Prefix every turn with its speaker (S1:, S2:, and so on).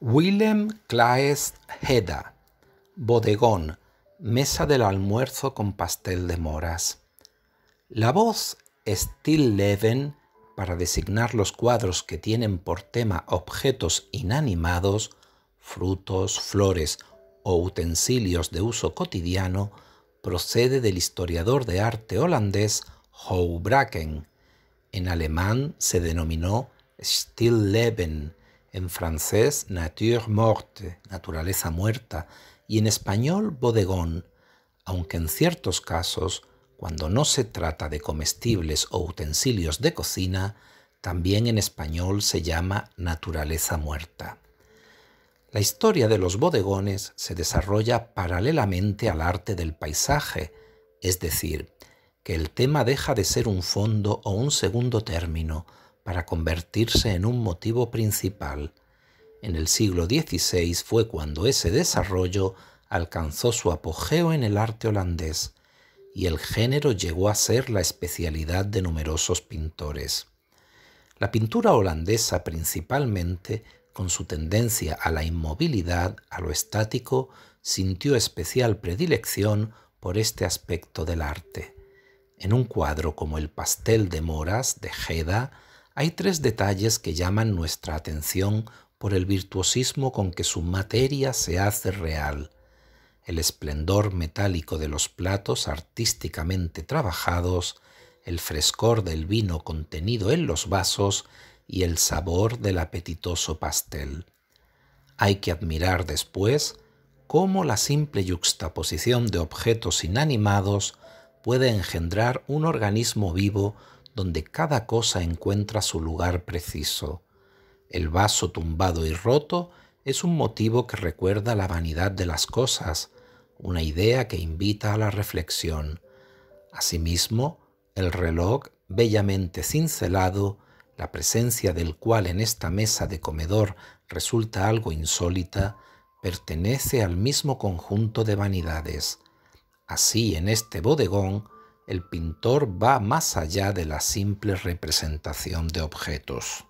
S1: Willem Claes Heda, bodegón, mesa del almuerzo con pastel de moras. La voz Stilleben, para designar los cuadros que tienen por tema objetos inanimados, frutos, flores o utensilios de uso cotidiano, procede del historiador de arte holandés Houbraken. En alemán se denominó Stilleben en francés nature morte, naturaleza muerta, y en español bodegón, aunque en ciertos casos, cuando no se trata de comestibles o utensilios de cocina, también en español se llama naturaleza muerta. La historia de los bodegones se desarrolla paralelamente al arte del paisaje, es decir, que el tema deja de ser un fondo o un segundo término, para convertirse en un motivo principal. En el siglo XVI fue cuando ese desarrollo alcanzó su apogeo en el arte holandés y el género llegó a ser la especialidad de numerosos pintores. La pintura holandesa principalmente, con su tendencia a la inmovilidad, a lo estático, sintió especial predilección por este aspecto del arte. En un cuadro como el Pastel de Moras de Heda hay tres detalles que llaman nuestra atención por el virtuosismo con que su materia se hace real, el esplendor metálico de los platos artísticamente trabajados, el frescor del vino contenido en los vasos y el sabor del apetitoso pastel. Hay que admirar después cómo la simple yuxtaposición de objetos inanimados puede engendrar un organismo vivo donde cada cosa encuentra su lugar preciso. El vaso tumbado y roto es un motivo que recuerda la vanidad de las cosas, una idea que invita a la reflexión. Asimismo, el reloj, bellamente cincelado, la presencia del cual en esta mesa de comedor resulta algo insólita, pertenece al mismo conjunto de vanidades. Así, en este bodegón, el pintor va más allá de la simple representación de objetos.